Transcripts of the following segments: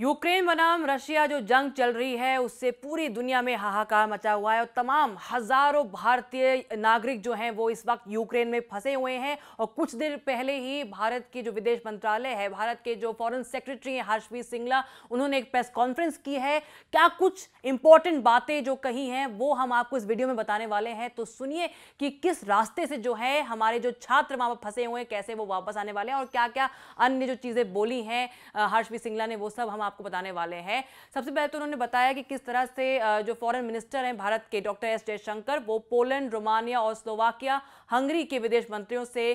Ukraine बनाम Russia जो जंग चल रही है उससे पूरी दुनिया में हाहाकार मचा हुआ है और तमाम हजारों भारतीय नागरिक जो हैं वो इस वक्त यूक्रेन में फंसे हुए हैं और कुछ देर पहले ही भारत के जो विदेश मंत्रालय है भारत के जो फॉरेन सेक्रेटरी हैं हर्षवीर सिंगला उन्होंने एक प्रेस कॉन्फ्रेंस की है क्या कुछ इंपॉर्टेंट बातें जो कही हैं वो हम आपको इस वीडियो में बताने वाले हैं तो सुनिए कि किस रास्ते से जो है हमारे जो छात्र वहाँ पर फंसे हुए हैं कैसे वो वापस आने वाले हैं और क्या क्या अन्य जो चीज़ें बोली हैं हर्षवीर सिंगला ने वो सब हमारे आपको बताने वाले हैं सबसे पहले तो उन्होंने बताया कि किस तरह से जो फॉरेन मिनिस्टर हैं भारत के डॉक्टर एस जयशंकर वो पोलैंड रोमानिया और स्लोवाकिया हंगरी के विदेश मंत्रियों से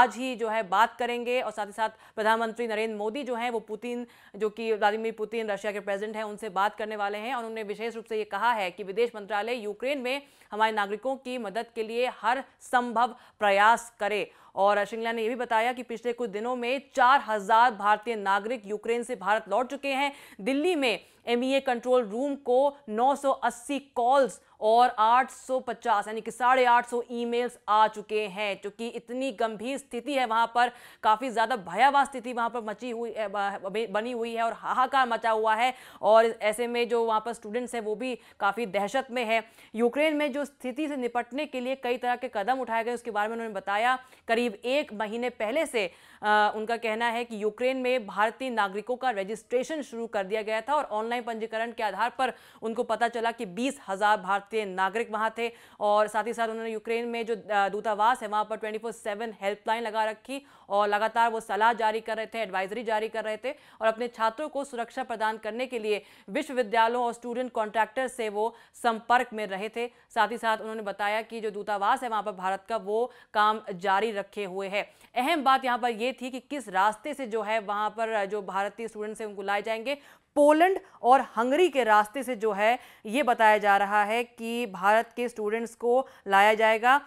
आज ही जो है बात करेंगे और साथ ही साथ प्रधानमंत्री नरेंद्र मोदी जो हैं वो पुतिन जो कि व्लादिमिर पुतिन रशिया के प्रेजिडेंट हैं उनसे बात करने वाले हैं और उन्होंने विशेष रूप से ये कहा है कि विदेश मंत्रालय यूक्रेन में हमारे नागरिकों की मदद के लिए हर संभव प्रयास करे और श्रृंगला ने यह भी बताया कि पिछले कुछ दिनों में चार हजार भारतीय नागरिक यूक्रेन से भारत लौट चुके हैं दिल्ली में एमईए कंट्रोल रूम को 980 कॉल्स और 850 यानी कि साढ़े आठ सौ ईमेल्स आ चुके हैं क्योंकि इतनी गंभीर स्थिति है वहाँ पर काफ़ी ज़्यादा भयावह स्थिति वहाँ पर मची हुई बनी हुई है और हाहाकार मचा हुआ है और ऐसे में जो वहाँ पर स्टूडेंट्स हैं वो भी काफ़ी दहशत में है यूक्रेन में जो स्थिति से निपटने के लिए कई तरह के कदम उठाए गए उसके बारे में उन्होंने बताया करीब एक महीने पहले से आ, उनका कहना है कि यूक्रेन में भारतीय नागरिकों का रजिस्ट्रेशन शुरू कर दिया गया था और ऑनलाइन पंजीकरण के आधार पर उनको पता चला कि बीस हज़ार भारतीय भारतीय नागरिक वहां थे और साथ ही साथ उन्होंने यूक्रेन में जो दूतावास है वहां पर ट्वेंटी फोर सेवन हेल्पलाइन लगा रखी और लगातार वो सलाह जारी कर रहे थे एडवाइजरी जारी कर रहे थे और अपने छात्रों को सुरक्षा प्रदान करने के लिए विश्वविद्यालयों और स्टूडेंट कॉन्ट्रैक्टर से वो संपर्क में रहे थे साथ ही साथ उन्होंने बताया कि जो दूतावास है वहां पर भारत का वो काम जारी रखे हुए है अहम बात यहाँ पर यह थी कि किस रास्ते से जो है वहां पर जो भारतीय स्टूडेंट हैं उनको लाए जाएंगे पोलैंड और हंगरी के रास्ते से जो है ये बताया जा रहा है कि भारत के स्टूडेंट्स को लाया जाएगा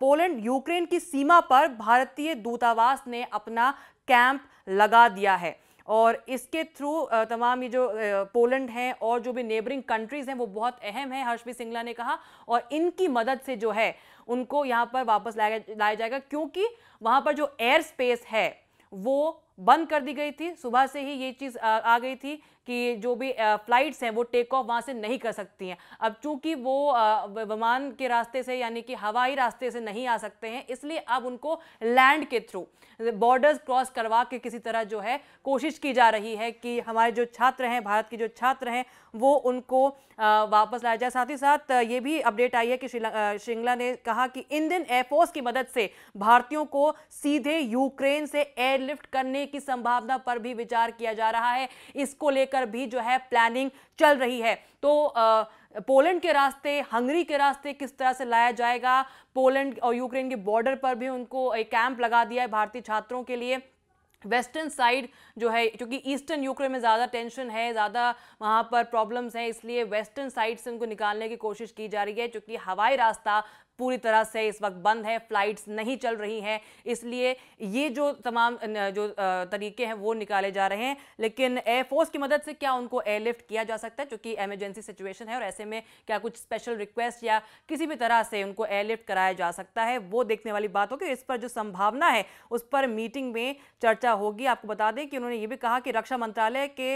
पोलैंड यूक्रेन की सीमा पर भारतीय दूतावास ने अपना कैंप लगा दिया है और इसके थ्रू तमाम ये जो पोलैंड हैं और जो भी नेबरिंग कंट्रीज़ हैं वो बहुत अहम है हर्षवी सिंगला ने कहा और इनकी मदद से जो है उनको यहाँ पर वापस लाया लाया जाएगा क्योंकि वहाँ पर जो एयर स्पेस है वो बंद कर दी गई थी सुबह से ही ये चीज़ आ गई थी कि जो भी फ्लाइट्स हैं वो टेक ऑफ वहां से नहीं कर सकती हैं अब चूंकि वो विमान के रास्ते से यानी कि हवाई रास्ते से नहीं आ सकते हैं इसलिए अब उनको लैंड के थ्रू बॉर्डर्स क्रॉस करवा के किसी तरह जो है कोशिश की जा रही है कि हमारे जो छात्र हैं भारत के जो छात्र हैं वो उनको वापस लाया जाए साथ ही साथ ये भी अपडेट आई है कि श्रृंगला ने कहा कि इंडियन एयरफोर्स की मदद से भारतीयों को सीधे यूक्रेन से एयरलिफ्ट करने होने की संभावना पर भी विचार किया जा रहा है इसको लेकर भी जो है प्लानिंग चल रही है तो आ, पोलैंड के रास्ते हंगरी के रास्ते किस तरह से लाया जाएगा पोलैंड और यूक्रेन के बॉर्डर पर भी उनको एक कैंप लगा दिया है भारतीय छात्रों के लिए वेस्टर्न साइड जो है क्योंकि ईस्टर्न यूक्रेन में ज़्यादा टेंशन है ज़्यादा वहाँ पर प्रॉब्लम्स हैं इसलिए वेस्टर्न साइड से उनको निकालने की कोशिश की जा रही है क्योंकि हवाई रास्ता पूरी तरह से इस वक्त बंद है फ्लाइट्स नहीं चल रही हैं इसलिए ये जो तमाम जो तरीके हैं वो निकाले जा रहे हैं लेकिन एयरफोर्स की मदद से क्या उनको एयरलिफ्ट किया जा सकता है चूँकि एमरजेंसी सिचुएशन है और ऐसे में क्या कुछ स्पेशल रिक्वेस्ट या किसी भी तरह से उनको एयरलिफ्ट कराया जा सकता है वो देखने वाली बात होगी इस पर जो संभावना है उस पर मीटिंग में चर्चा होगी आपको बता दें कि उन्होंने ये भी कहा कि रक्षा मंत्रालय के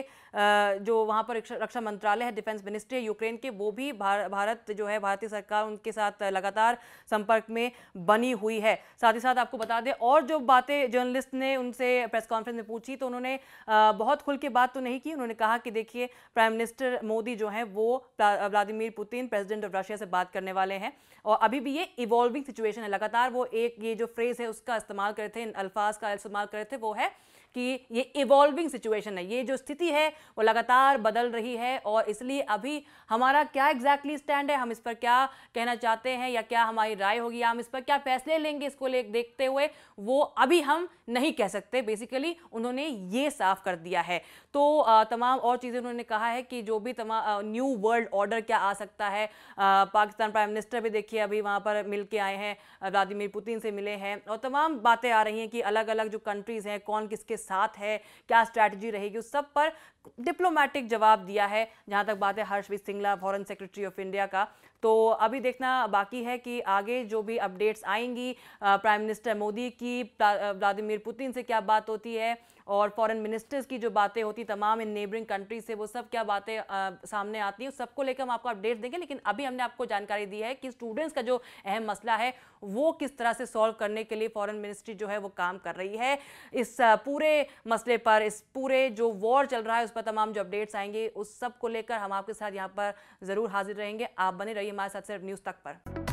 जो वहाँ पर रक्षा मंत्रालय है डिफेंस मिनिस्ट्री यूक्रेन के वो भी भारत जो है भारतीय सरकार उनके साथ लगातार संपर्क में बनी हुई है साथ ही साथ आपको बता दें और जो बातें जर्नलिस्ट ने उनसे प्रेस कॉन्फ्रेंस में पूछी तो उन्होंने बहुत खुल के बात तो नहीं की उन्होंने कहा कि देखिए प्राइम मिनिस्टर मोदी जो है वो Vladimir Putin president of Russia से बात करने वाले हैं और अभी भी ये इवॉल्विंग सिचुएशन है लगातार वो एक ये जो फ्रेज है उसका इस्तेमाल करे थे इन अल्फाज का इस्तेमाल करे थे वो है कि ये इवॉल्विंग सिचुएशन है ये जो स्थिति है वो लगातार बदल रही है और इसलिए अभी हमारा क्या एग्जैक्टली exactly स्टैंड है हम इस पर क्या कहना चाहते हैं या क्या हमारी राय होगी या हम इस पर क्या फैसले लेंगे इसको ले देखते हुए वो अभी हम नहीं कह सकते बेसिकली उन्होंने ये साफ कर दिया है तो तमाम और चीज़ें उन्होंने कहा है कि जो भी तमाम न्यू वर्ल्ड ऑर्डर क्या आ सकता है पाकिस्तान प्राइम मिनिस्टर भी देखिए अभी वहाँ पर मिल के आए हैं व्लादिमिर पुतिन से मिले हैं और तमाम बातें आ रही हैं कि अलग अलग जो कंट्रीज़ हैं कौन किसके साथ है क्या स्ट्रैटेजी रहेगी उस सब पर डिप्लोमेटिक जवाब दिया है जहां तक बात है Harshvardhan Shringla foreign secretary of India का तो अभी देखना बाकी है कि आगे जो भी अपडेट्स आएंगी प्राइम मिनिस्टर मोदी की व्लादिमिर पुतिन से क्या बात होती है और फॉरेन मिनिस्टर्स की जो बातें होती तमाम इन नेबरिंग कंट्रीज से वो सब क्या बातें सामने आती हैं सबको लेकर हम आपको अपडेट देंगे लेकिन अभी हमने आपको जानकारी दी है कि स्टूडेंट्स का जो अहम मसला है वो किस तरह से सॉल्व करने के लिए फॉरेन मिनिस्ट्री जो है वो काम कर रही है इस पूरे मसले पर इस पूरे जो वॉर चल रहा है उस पर तमाम जो अपडेट्स आएंगे उस सब को लेकर हम आपके साथ यहाँ पर ज़रूर हाजिर रहेंगे आप बने रहिए हमारे साथ सिर्फ न्यूज़ तक पर